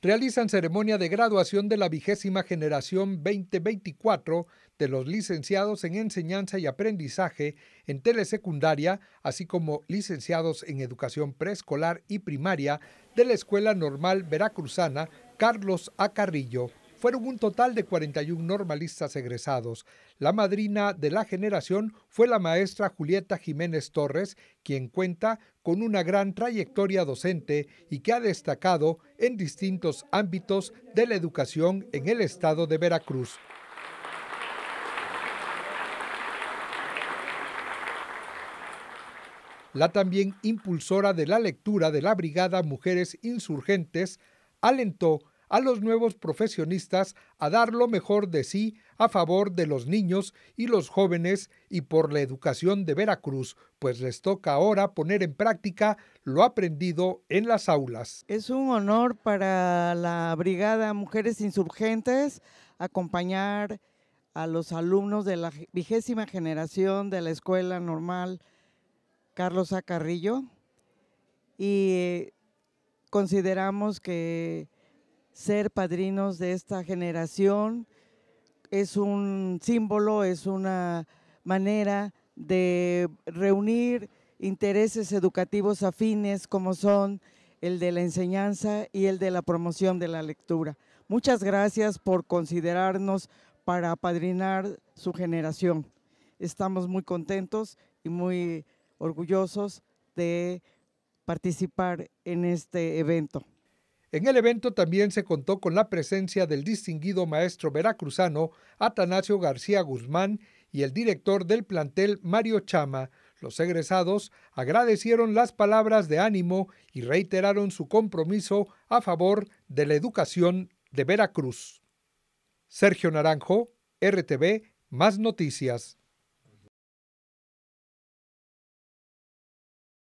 realizan ceremonia de graduación de la vigésima generación 2024 de los licenciados en enseñanza y aprendizaje en telesecundaria, así como licenciados en educación preescolar y primaria de la Escuela Normal Veracruzana Carlos Carrillo fueron un total de 41 normalistas egresados. La madrina de la generación fue la maestra Julieta Jiménez Torres, quien cuenta con una gran trayectoria docente y que ha destacado en distintos ámbitos de la educación en el estado de Veracruz. La también impulsora de la lectura de la Brigada Mujeres Insurgentes alentó a los nuevos profesionistas a dar lo mejor de sí a favor de los niños y los jóvenes y por la educación de Veracruz, pues les toca ahora poner en práctica lo aprendido en las aulas. Es un honor para la Brigada Mujeres Insurgentes acompañar a los alumnos de la vigésima generación de la Escuela Normal Carlos Acarrillo y consideramos que ser padrinos de esta generación. Es un símbolo, es una manera de reunir intereses educativos afines como son el de la enseñanza y el de la promoción de la lectura. Muchas gracias por considerarnos para padrinar su generación. Estamos muy contentos y muy orgullosos de participar en este evento. En el evento también se contó con la presencia del distinguido maestro veracruzano Atanasio García Guzmán y el director del plantel Mario Chama. Los egresados agradecieron las palabras de ánimo y reiteraron su compromiso a favor de la educación de Veracruz. Sergio Naranjo, RTV, más noticias.